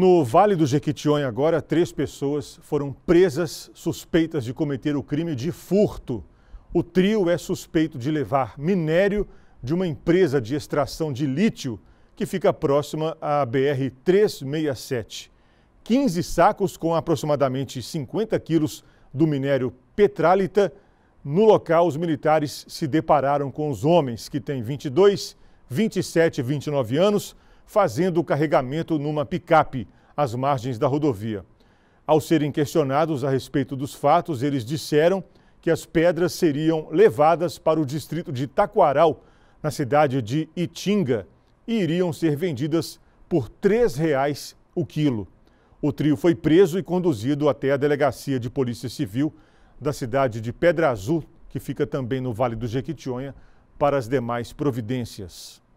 No Vale do Jequitinhonha, agora, três pessoas foram presas suspeitas de cometer o crime de furto. O trio é suspeito de levar minério de uma empresa de extração de lítio que fica próxima à BR 367. 15 sacos com aproximadamente 50 quilos do minério petrálita. No local, os militares se depararam com os homens, que têm 22, 27 e 29 anos fazendo o carregamento numa picape às margens da rodovia. Ao serem questionados a respeito dos fatos, eles disseram que as pedras seriam levadas para o distrito de Taquaral, na cidade de Itinga, e iriam ser vendidas por R$ 3,00 o quilo. O trio foi preso e conduzido até a delegacia de Polícia Civil da cidade de Pedra Azul, que fica também no Vale do Jequitinhonha, para as demais providências.